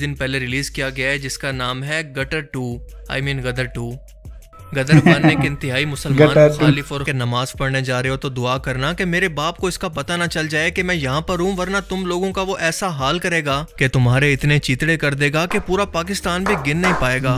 दिन पहले रिलीज किया गया है जिसका नाम है gutter two I mean Gadar two Gadar Khan एक इंतहाई मुसलमान मुखालिफ और नमाज पढ़ने जा रहे हो तो दुआ करना कि मेरे बाप को इसका पता ना चल जाए कि मैं यहाँ पर हूँ वरना तुम लोगों का वो ऐसा हाल करेगा कि तुम्हारे इतने चीतड़े कर देगा कि पूरा पाकिस्तान भी गिन नहीं पाएगा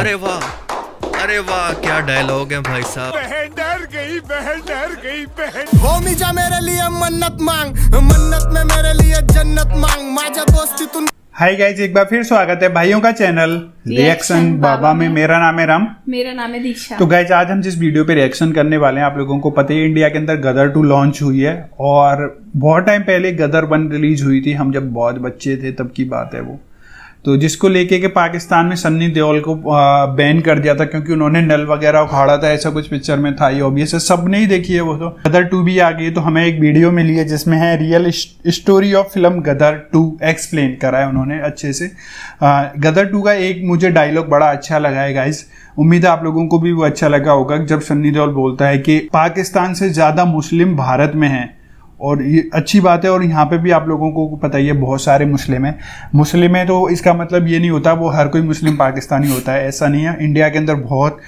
अरे वाह अरे वाह क्या डायलॉग है भाई साहब डर गई बहन डर गई बहन मेरे लिए मन्नत मांग मन्नत में मेरे लिए जन्नत मांग माजा दोस्ती तुम हाय गाइज एक बार फिर स्वागत है भाइयों का चैनल रिएक्शन बाबा में मेरा नाम है राम मेरा नाम है दीक्षा तो गाइज आज हम जिस वीडियो पे रिएक्शन करने वाले हैं आप लोगों को पता ही इंडिया के अंदर गदर टू लॉन्च हुई है और बहुत टाइम पहले गदर वन रिलीज हुई थी हम जब बहुत बच्चे थे तब की बात है वो तो जिसको लेके के पाकिस्तान में सन्नी देओल को बैन कर दिया था क्योंकि उन्होंने नल वगैरह उखाड़ा था ऐसा कुछ पिक्चर में था ये ऑब्वियस है सब नहीं देखी है वो तो गदर टू भी आ गई तो हमें एक वीडियो मिली है जिसमें है real story of film Gadar two explain करा है उन्होंने अच्छे से आ, गदर टू का एक मुझे डायलॉग बड़ा अच्छा लगा है गाइज उम्मीद है आप लोगों को भी वो अच्छा लगा होगा जब सन्नी देओल बोलता है कि पाकिस्तान से ज़्यादा मुस्लिम भारत में है और ये अच्छी बात है और यहाँ पे भी आप लोगों को पता ही है बहुत सारे मुस्लिम हैं मुस्लिम हैं तो इसका मतलब ये नहीं होता वो हर कोई मुस्लिम पाकिस्तानी होता है ऐसा नहीं है इंडिया के अंदर बहुत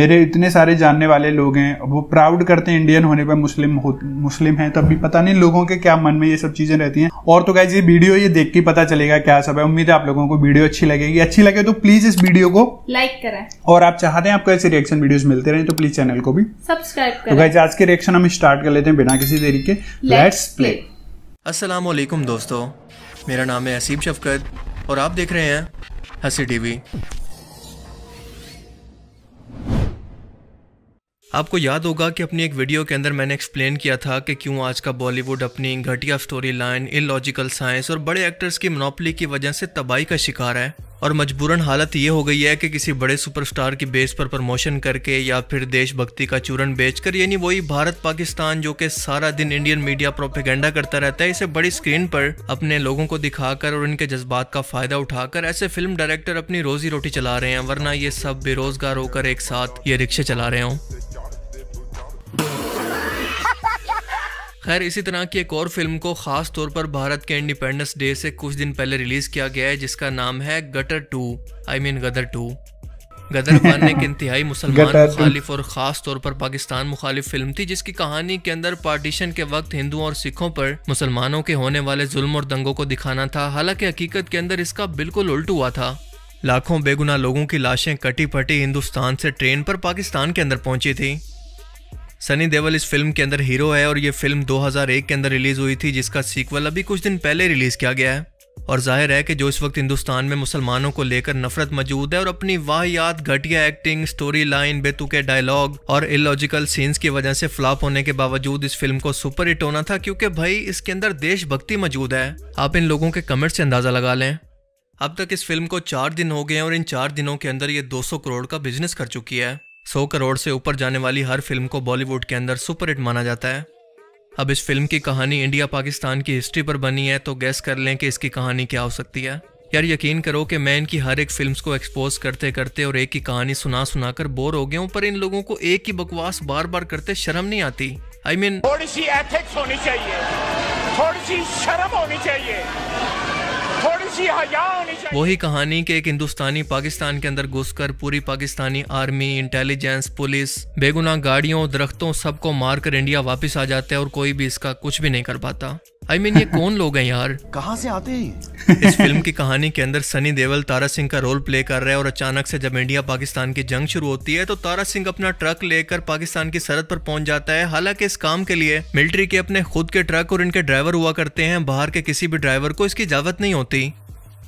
मेरे इतने सारे जानने वाले लोग हैं वो प्राउड करते हैं इंडियन होने पर मुस्लिम हो मुस्लिम हैं तब तो भी पता नहीं लोगों के क्या मन में ये सब चीज़ें रहती हैं और तो गाइज ये वीडियो ये देख के पता चलेगा क्या सब है उम्मीद है आप लोगों को वीडियो अच्छी लगेगी अच्छी लगे तो प्लीज़ इस वीडियो को लाइक करें और आप चाहते हैं आपको ऐसे रिएक्शन वीडियोज मिलते रहे तो प्लीज़ चैनल को भी सब्सक्राइब तो करें तो गाइज आज के रिएक्शन हम स्टार्ट कर लेते हैं बिना किसी तरीके लेट्स प्ले वालेकुम दोस्तों मेरा नाम है असीब शफकत और आप देख रहे हैं हसी टीवी आपको याद होगा कि अपनी एक वीडियो के अंदर मैंने एक्सप्लेन किया था कि क्यों आज का बॉलीवुड अपनी घटिया स्टोरी लाइन इलॉजिकल साइंस और बड़े एक्टर्स की मोनोपली की वजह से तबाही का शिकार है और मजबूरन हालत ये हो गई है कि किसी बड़े सुपरस्टार की बेस पर प्रमोशन करके या फिर देशभक्ति का चूरन बेचकर यानी वही भारत पाकिस्तान जो कि सारा दिन इंडियन मीडिया प्रोपेगेंडा करता रहता है इसे बड़ी स्क्रीन पर अपने लोगों को दिखाकर और इनके जज्बात का फायदा उठाकर ऐसे फिल्म डायरेक्टर अपनी रोजी रोटी चला रहे हैं वरना ये सब बेरोजगार होकर एक साथ ये रिक्शे चला रहे हों खैर इसी तरह की एक और फिल्म को खास तौर पर भारत के इंडिपेंडेंस डे से कुछ दिन पहले रिलीज किया गया है जिसका नाम है gutter two I mean Gadar two Gadar one एक इंतहाई मुसलमान मुखालिफ और ख़ास तौर पर पाकिस्तान मुखालिफ फिल्म थी जिसकी कहानी के अंदर पार्टीशन के वक्त हिंदुओं और सिखों पर मुसलमानों के होने वाले जुल्म और दंगों को दिखाना था हालांकि हकीकत के अंदर इसका बिल्कुल उल्ट हुआ था लाखों बेगुना लोगों की लाशें कटी पटी हिंदुस्तान से ट्रेन पर पाकिस्तान के अंदर पहुंची थी सनी देवल इस फिल्म के अंदर हीरो है और ये फिल्म 2001 के अंदर रिलीज हुई थी जिसका सीक्वल अभी कुछ दिन पहले रिलीज किया गया है और जाहिर है कि जो इस वक्त हिंदुस्तान में मुसलमानों को लेकर नफरत मौजूद है और अपनी वाहियात घटिया एक्टिंग स्टोरी लाइन बेतुके डायलॉग और इलॉजिकल सीन्स की वजह से फ्लॉप होने के बावजूद इस फिल्म को सुपर हिट होना था क्योंकि भाई इसके अंदर देशभक्ति मौजूद है आप इन लोगों के कमेंट से अंदाजा लगा लें अब तक इस फिल्म को चार दिन हो गए हैं और इन चार दिनों के अंदर ये 200 करोड़ का बिजनेस कर चुकी है सौ करोड़ से ऊपर जाने वाली हर फिल्म को बॉलीवुड के अंदर सुपरहिट माना जाता है अब इस फिल्म की कहानी इंडिया पाकिस्तान की हिस्ट्री पर बनी है तो गैस कर लें कि इसकी कहानी क्या हो सकती है यार यकीन करो कि मैं इनकी हर एक फिल्म्स को एक्सपोज करते करते और एक ही कहानी सुना सुना कर बोर हो गया हूँ पर इन लोगों को एक ही बकवास बार बार करते शर्म नहीं आती आई I मीन mean... थोड़ी सी एथिक्स होनी चाहिए थोड़ी सी शर्म होनी चाहिए वही कहानी के एक हिंदुस्तानी पाकिस्तान के अंदर घुसकर पूरी पाकिस्तानी आर्मी इंटेलिजेंस पुलिस बेगुना गाड़ियों दरख्तों सबको मारकर इंडिया वापस आ जाता है और कोई भी इसका कुछ भी नहीं कर पाता आई I मीन mean, ये कौन लोग हैं यार कहाँ से आते हैं इस फिल्म की कहानी के अंदर सनी देवल तारा सिंह का रोल प्ले कर रहे हैं और अचानक से जब इंडिया पाकिस्तान की जंग शुरू होती है तो तारा सिंह अपना ट्रक लेकर पाकिस्तान की सरहद पर पहुंच जाता है हालांकि इस काम के लिए मिलिट्री के अपने खुद के ट्रक और इनके ड्राइवर हुआ करते हैं बाहर के किसी भी ड्राइवर को इसकी इजाजत नहीं होती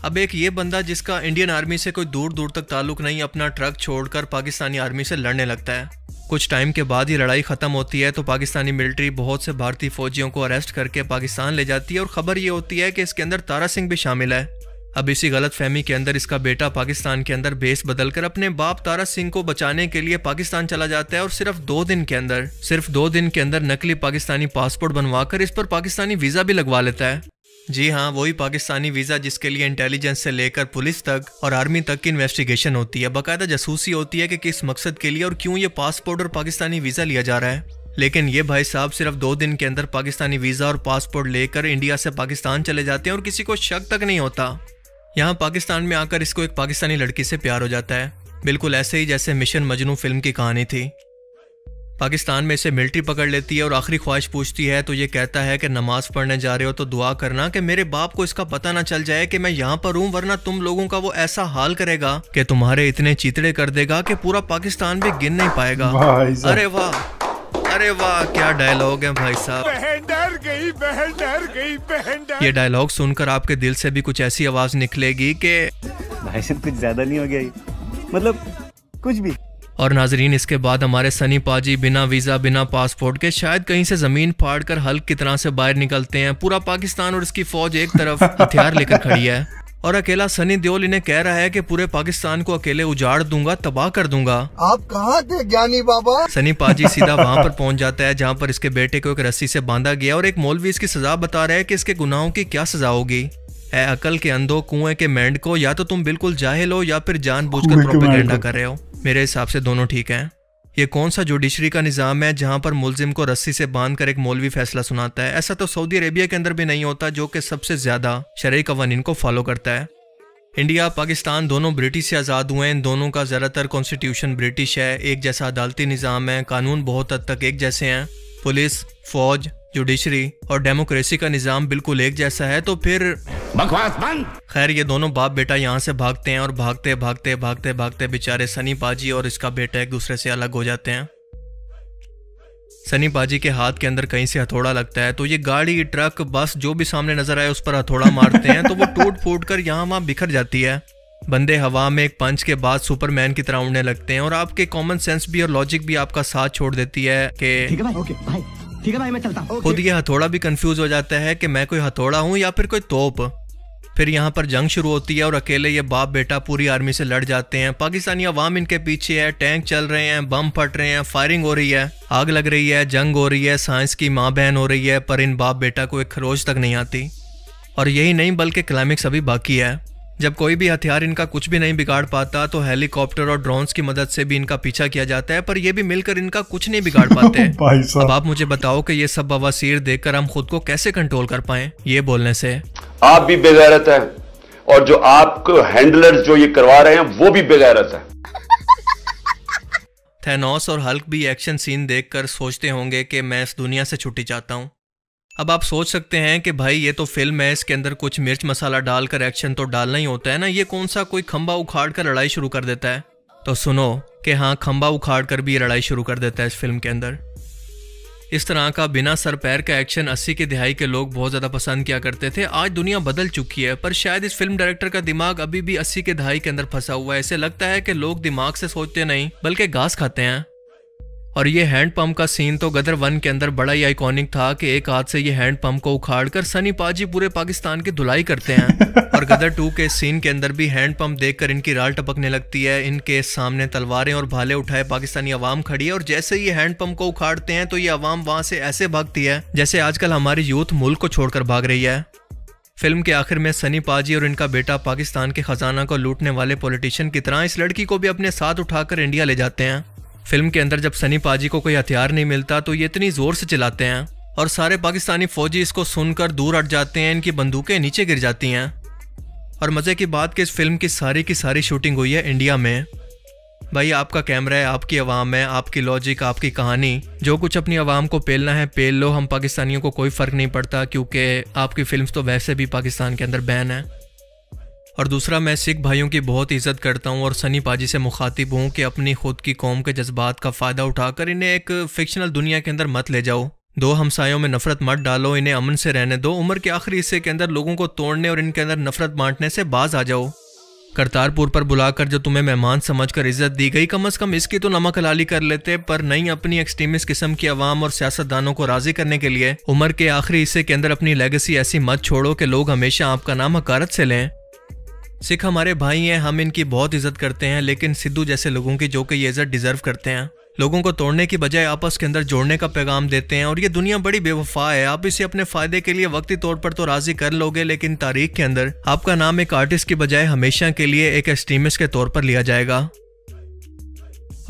अब एक ये बंदा जिसका इंडियन आर्मी से कोई दूर दूर तक ताल्लुक नहीं अपना ट्रक छोड़कर पाकिस्तानी आर्मी से लड़ने लगता है कुछ टाइम के बाद ये लड़ाई ख़त्म होती है तो पाकिस्तानी मिलिट्री बहुत से भारतीय फौजियों को अरेस्ट करके पाकिस्तान ले जाती है और ख़बर ये होती है कि इसके अंदर तारा सिंह भी शामिल है अब इसी गलत फहमी के अंदर इसका बेटा पाकिस्तान के अंदर बेस बदलकर अपने बाप तारा सिंह को बचाने के लिए पाकिस्तान चला जाता है और सिर्फ दो दिन के अंदर सिर्फ दो दिन के अंदर नकली पाकिस्तानी पासपोर्ट बनवाकर इस पर पाकिस्तानी वीजा भी लगवा लेता है जी हाँ वही पाकिस्तानी वीज़ा जिसके लिए इंटेलिजेंस से लेकर पुलिस तक और आर्मी तक की इन्वेस्टिगेशन होती है बाकायदा जासूसी होती है कि किस मकसद के लिए और क्यों ये पासपोर्ट और पाकिस्तानी वीज़ा लिया जा रहा है लेकिन ये भाई साहब सिर्फ दो दिन के अंदर पाकिस्तानी वीज़ा और पासपोर्ट लेकर इंडिया से पाकिस्तान चले जाते हैं और किसी को शक तक नहीं होता यहाँ पाकिस्तान में आकर इसको एक पाकिस्तानी लड़की से प्यार हो जाता है बिल्कुल ऐसे ही जैसे मिशन मजनू फिल्म की कहानी थी पाकिस्तान में इसे मिलिट्री पकड़ लेती है और आखिरी ख्वाहिश पूछती है तो ये कहता है कि नमाज पढ़ने जा रहे हो तो दुआ करना कि मेरे बाप को इसका पता ना चल जाए कि मैं यहाँ पर हूँ वरना तुम लोगों का वो ऐसा हाल करेगा कि तुम्हारे इतने चितड़े कर देगा कि पूरा पाकिस्तान भी गिन नहीं पाएगा अरे वाह अरे वाह क्या डायलॉग है भाई साहब गई गई ये डायलॉग सुनकर आपके दिल से भी कुछ ऐसी आवाज निकलेगी कि भाई साहब कुछ ज्यादा नहीं हो गया मतलब कुछ भी और नाजरीन इसके बाद हमारे सनी पाजी बिना वीज़ा बिना पासपोर्ट के शायद कहीं से ज़मीन फाड़ कर हल्क की तरह से बाहर निकलते हैं पूरा पाकिस्तान और इसकी फ़ौज एक तरफ हथियार लेकर खड़ी है और अकेला सनी देओल इन्हें कह रहा है कि पूरे पाकिस्तान को अकेले उजाड़ दूंगा तबाह कर दूंगा आप कहाँ थे ज्ञानी बाबा सनी पाजी सीधा वहाँ पर पहुँच जाता है जहाँ पर इसके बेटे को एक रस्सी से बांधा गया और एक मौलवी इसकी सजा बता रहा है कि इसके गुनाहों की क्या सजा होगी है अकल के अंधो कुएं के मेंढ को या तो तुम बिल्कुल जाहिल हो या फिर जान बुझ कर रहे हो मेरे हिसाब से दोनों ठीक हैं ये कौन सा जुडिशरी का निज़ाम है जहाँ पर मुलजिम को रस्सी से बांध कर एक मौलवी फैसला सुनाता है ऐसा तो सऊदी अरेबिया के अंदर भी नहीं होता जो कि सबसे ज़्यादा शर्य कवानीन को फॉलो करता है इंडिया पाकिस्तान दोनों ब्रिटिश से आज़ाद हुए हैं इन दोनों का ज़्यादातर कॉन्स्टिट्यूशन ब्रिटिश है एक जैसा अदालती निज़ाम है कानून बहुत हद तक एक जैसे हैं पुलिस फौज जुडिशरी और डेमोक्रेसी का निज़ाम बिल्कुल एक जैसा है तो फिर बकवास बंद खैर ये दोनों बाप बेटा यहाँ से भागते हैं और भागते भागते भागते भागते बेचारे सनी पाजी और इसका बेटा एक दूसरे से अलग हो जाते हैं सनी पाजी के हाथ के अंदर कहीं से हथौड़ा लगता है तो ये गाड़ी ट्रक बस जो भी सामने नजर आए उस पर हथौड़ा मारते हैं तो वो टूट फूट कर यहाँ वहाँ बिखर जाती है बंदे हवा में एक पंच के बाद सुपरमैन की तरह उड़ने लगते हैं और आपके कॉमन सेंस भी और लॉजिक भी आपका साथ छोड़ देती है कि खुद ये हथौड़ा भी कंफ्यूज हो जाता है कि मैं कोई हथौड़ा हूँ या फिर कोई तोप फिर यहाँ पर जंग शुरू होती है और अकेले ये बाप बेटा पूरी आर्मी से लड़ जाते हैं पाकिस्तानी अवाम इनके पीछे है टैंक चल रहे हैं बम फट रहे हैं फायरिंग हो रही है आग लग रही है जंग हो रही है साइंस की माँ बहन हो रही है पर इन बाप बेटा को एक खरोज तक नहीं आती और यही नहीं बल्कि क्लाइमिक्स अभी बाकी है जब कोई भी हथियार इनका कुछ भी नहीं बिगाड़ पाता तो हेलीकॉप्टर और ड्रोन्स की मदद से भी इनका पीछा किया जाता है पर ये भी मिलकर इनका कुछ नहीं बिगाड़ पाते अब आप मुझे बताओ कि ये सब बवासीर देखकर हम खुद को कैसे कंट्रोल कर पाए ये बोलने से आप भी बेगैरत है और जो आपको हैंडलर जो ये करवा रहे हैं वो भी बेगैरत है थेनोस और हल्क भी एक्शन सीन देखकर सोचते होंगे कि मैं इस दुनिया से छुट्टी चाहता हूँ अब आप सोच सकते हैं कि भाई ये तो फिल्म है इसके अंदर कुछ मिर्च मसाला डालकर एक्शन तो डालना ही होता है ना ये कौन सा कोई खंबा उखाड़ कर लड़ाई शुरू कर देता है तो सुनो कि हाँ खंबा उखाड़ कर भी लड़ाई शुरू कर देता है इस फिल्म के अंदर इस तरह का बिना सर पैर का एक्शन अस्सी की दिहाई के लोग बहुत ज़्यादा पसंद किया करते थे आज दुनिया बदल चुकी है पर शायद इस फिल्म डायरेक्टर का दिमाग अभी भी अस्सी के दहाई के अंदर फंसा हुआ है ऐसे लगता है कि लोग दिमाग से सोचते नहीं बल्कि घास खाते हैं और ये हैंड पंप का सीन तो गदर वन के अंदर बड़ा ही आइकॉनिक था कि एक हाथ से ये हैंड पंप को उखाड़ कर सनी पाजी पूरे पाकिस्तान की धुलाई करते हैं और गदर टू के सीन के अंदर भी हैंड पंप देखकर इनकी राल टपकने लगती है इनके सामने तलवारें और भाले उठाए पाकिस्तानी अवाम खड़ी है और जैसे ये हैंड पंप को उखाड़ते हैं तो ये अवाम वहां से ऐसे भागती है जैसे आजकल हमारी यूथ मुल्क को छोड़कर भाग रही है फिल्म के आखिर में सनी पाजी और इनका बेटा पाकिस्तान के खजाना को लूटने वाले पॉलिटिशियन की तरह इस लड़की को भी अपने साथ उठाकर इंडिया ले जाते हैं फिल्म के अंदर जब सनी पाजी को कोई हथियार नहीं मिलता तो ये इतनी जोर से चलाते हैं और सारे पाकिस्तानी फौजी इसको सुनकर दूर हट जाते हैं इनकी बंदूकें नीचे गिर जाती हैं और मज़े की बात कि इस फिल्म की सारी की सारी शूटिंग हुई है इंडिया में भाई आपका कैमरा है आपकी आवाम है आपकी लॉजिक आपकी कहानी जो कुछ अपनी आवाम को पेलना है पेल लो हम पाकिस्तानियों को कोई फ़र्क नहीं पड़ता क्योंकि आपकी फिल्म तो वैसे भी पाकिस्तान के अंदर बैन है और दूसरा मैं सिख भाइयों की बहुत इज्जत करता हूँ और सनी पाजी से मुखातिब हूँ कि अपनी खुद की कौम के जज्बात का फ़ायदा उठाकर इन्हें एक फिक्शनल दुनिया के अंदर मत ले जाओ दो हमसायों में नफरत मत डालो इन्हें अमन से रहने दो उम्र के आखिरी हिस्से के अंदर लोगों को तोड़ने और इनके अंदर नफरत बांटने से बाज आ जाओ करतारपुर पर बुलाकर जो तुम्हें मेहमान समझकर इज्जत दी गई कम अज कम इसकी तो नमक हलाली कर लेते पर नहीं अपनी एक्सट्रीमिस्ट किस्म की आवाम और सियासतदानों को राजी करने के लिए उम्र के आखिरी हिस्से के अंदर अपनी लेगेसी ऐसी मत छोड़ो कि लोग हमेशा आपका नाम हकारत से लें सिख हमारे भाई हैं हम इनकी बहुत इज्जत करते हैं लेकिन सिद्धू जैसे लोगों की जो कि ये इज्जत डिजर्व करते हैं लोगों को तोड़ने की बजाय आपस के अंदर जोड़ने का पैगाम देते हैं और ये दुनिया बड़ी बेवफा है आप इसे अपने फायदे के लिए वक्ती तौर पर तो राजी कर लोगे लेकिन तारीख के अंदर आपका नाम एक आर्टिस्ट की बजाय हमेशा के लिए एक एक्सट्रीमिस्ट के तौर पर लिया जाएगा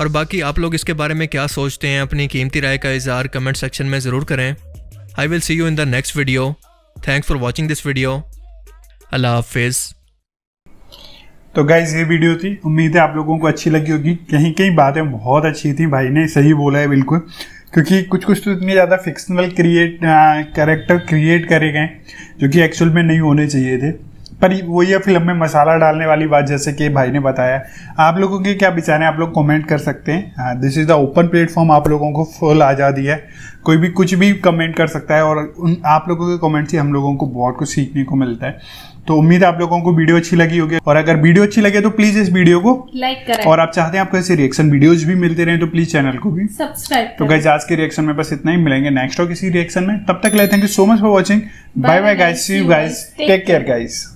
और बाकी आप लोग इसके बारे में क्या सोचते हैं अपनी कीमती राय का इजहार कमेंट सेक्शन में ज़रूर करें I will see you in the next video thanks for watching this video Allah हाफिज़ तो गाइज ये वीडियो थी उम्मीद है आप लोगों को अच्छी लगी होगी कहीं कहीं बातें बहुत अच्छी थी भाई ने सही बोला है बिल्कुल क्योंकि कुछ कुछ तो इतने ज़्यादा फिक्शनल क्रिएट कैरेक्टर क्रिएट करे गए जो कि एक्चुअल में नहीं होने चाहिए थे पर वो ये फिल्म में मसाला डालने वाली बात जैसे कि भाई ने बताया आप लोगों के क्या विचार हैं आप लोग कमेंट कर सकते हैं this is the open platform आप लोगों को फुल आज़ादी है कोई भी कुछ भी कमेंट कर सकता है और उन आप लोगों के कमेंट से हम लोगों को बहुत कुछ सीखने को मिलता है तो उम्मीद है आप लोगों को वीडियो अच्छी लगी होगी और अगर वीडियो अच्छी लगे तो प्लीज इस वीडियो को लाइक करें और आप चाहते हैं आपको ऐसे रिएक्शन वीडियोज भी मिलते रहे तो प्लीज चैनल को भी सब्सक्राइब तो गाइज आज के रिएक्शन में बस इतना ही मिलेंगे नेक्स्ट और किसी रिएक्शन में तब तक ले thank you so much for watching bye bye guys see you guys take care guys